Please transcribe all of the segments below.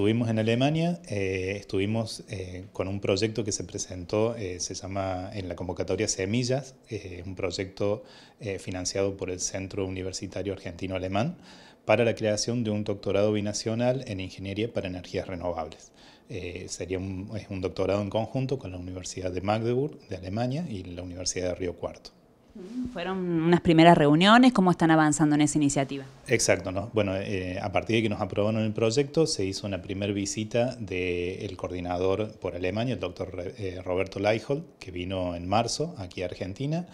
estuvimos en Alemania, eh, estuvimos eh, con un proyecto que se presentó, eh, se llama en la convocatoria Semillas, un proyecto financiado por el Centro Universitario Argentino Alemán para la creación de un doctorado binacional en Ingeniería para Energías Renovables. sería un doctorado en conjunto con la Universidad de Magdeburg de Alemania y la Universidad de Río Cuarto. Fueron unas primeras reuniones, ¿cómo están avanzando en esa iniciativa? Exacto, bueno, eh, a partir de que nos aprobaron el proyecto se hizo una primera visita del coordinador por Alemania, el doctor eh, Roberto Leichhold, que vino en marzo aquí a Argentina.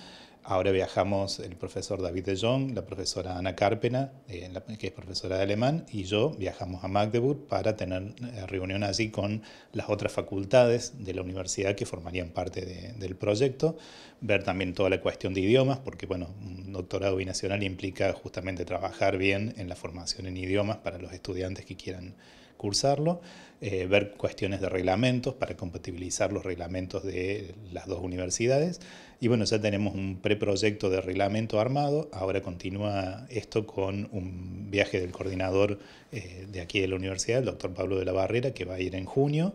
Ahora viajamos el profesor David de Jong, la profesora Ana Carpena, eh, que es profesora de alemán, y yo viajamos a Magdeburg para tener eh, reunión allí con las otras facultades de la universidad que formarían parte del proyecto, ver también toda la cuestión de idiomas, porque bueno, un doctorado binacional implica justamente trabajar bien en la formación en idiomas para los estudiantes que quieran cursarlo, eh, ver cuestiones de reglamentos para compatibilizar los reglamentos de las dos universidades. Y bueno, ya tenemos un preproyecto de reglamento armado, ahora continúa esto con un viaje del coordinador eh, de aquí de la universidad, el doctor Pablo de la Barrera, que va a ir en junio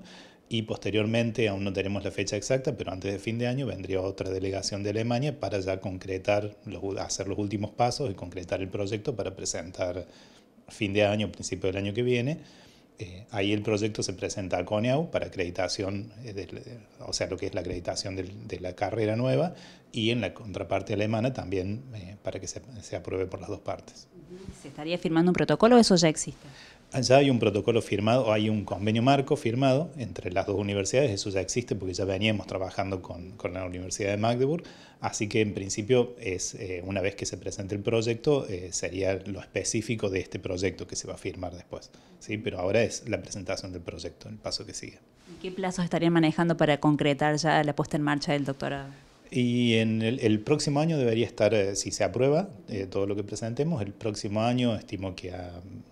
y posteriormente, aún no tenemos la fecha exacta, pero antes de fin de año vendría otra delegación de Alemania para ya concretar, hacer los últimos pasos y concretar el proyecto para presentar fin de año, principio del año que viene. Eh, ahí el proyecto se presenta a CONEAU para acreditación, eh, eh, o sea, lo que es la acreditación de la carrera nueva, y en la contraparte alemana también para que se, se, apruebe por las dos partes. ¿Se estaría firmando un protocolo o eso ya existe? Ah, ya hay un protocolo firmado, o hay un convenio marco firmado entre las dos universidades, eso ya existe porque ya veníamos trabajando con, con la Universidad de Magdeburg, así que en principio es eh, una vez que se presente el proyecto eh, sería lo específico de este proyecto que se va a firmar después, ¿sí? pero ahora es la presentación del proyecto, el paso que sigue. ¿Y qué plazos estarían manejando para concretar ya la puesta en marcha del doctorado? Y en el, próximo año debería estar, eh, si se aprueba eh, todo lo que presentemos, el próximo año estimo que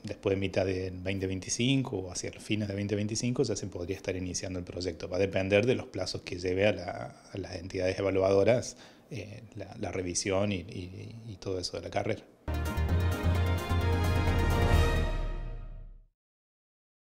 después de mitad de 2025 o hacia los fines de 2025 ya se podría estar iniciando el proyecto. Va a depender de los plazos que lleve a, las entidades evaluadoras eh, la, revisión y todo eso de la carrera.